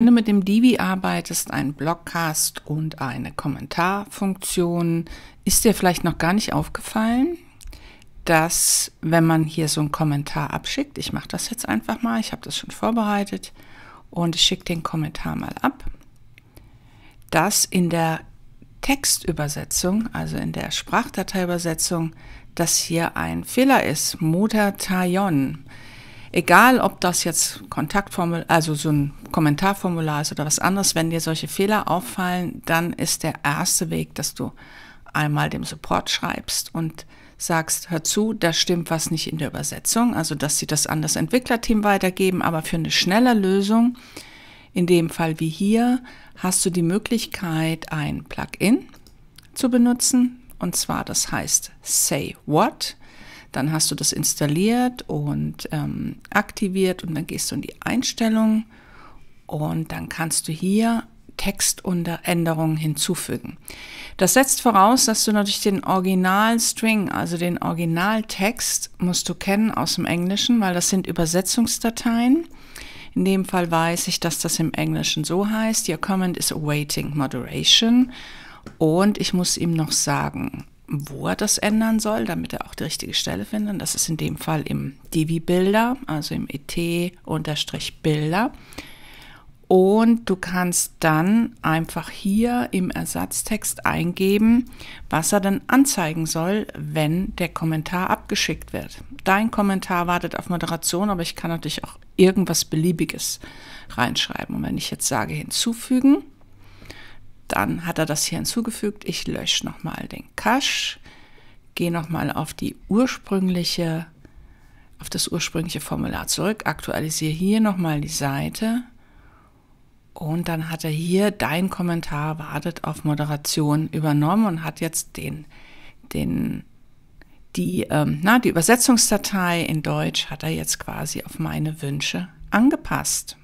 Wenn du mit dem Divi arbeitest, ein Blogcast und eine Kommentarfunktion, ist dir vielleicht noch gar nicht aufgefallen, dass wenn man hier so einen Kommentar abschickt, ich mache das jetzt einfach mal, ich habe das schon vorbereitet und ich schicke den Kommentar mal ab, dass in der Textübersetzung, also in der Sprachdateiübersetzung, dass hier ein Fehler ist, Mutter Tayon egal ob das jetzt Kontaktformul also so ein Kommentarformular ist oder was anderes, wenn dir solche Fehler auffallen, dann ist der erste Weg, dass du einmal dem Support schreibst und sagst, hör zu, da stimmt was nicht in der Übersetzung, also dass sie das an das Entwicklerteam weitergeben, aber für eine schnelle Lösung, in dem Fall wie hier, hast du die Möglichkeit, ein Plugin zu benutzen, und zwar das heißt Say What. Dann hast du das installiert und ähm, aktiviert und dann gehst du in die Einstellungen und dann kannst du hier Text unter Änderungen hinzufügen. Das setzt voraus, dass du natürlich den Originalstring, also den Originaltext, musst du kennen aus dem Englischen, weil das sind Übersetzungsdateien. In dem Fall weiß ich, dass das im Englischen so heißt. Your comment is awaiting moderation. Und ich muss ihm noch sagen, wo er das ändern soll, damit er auch die richtige Stelle findet. das ist in dem Fall im Divi-Bilder, also im et-Bilder. Und du kannst dann einfach hier im Ersatztext eingeben, was er dann anzeigen soll, wenn der Kommentar abgeschickt wird. Dein Kommentar wartet auf Moderation, aber ich kann natürlich auch irgendwas Beliebiges reinschreiben. Und wenn ich jetzt sage hinzufügen, an hat er das hier hinzugefügt. Ich lösche nochmal den Cache, gehe nochmal auf die ursprüngliche, auf das ursprüngliche Formular zurück, aktualisiere hier nochmal die Seite und dann hat er hier dein Kommentar wartet auf Moderation übernommen und hat jetzt den, den, die, ähm, na, die Übersetzungsdatei in Deutsch hat er jetzt quasi auf meine Wünsche angepasst.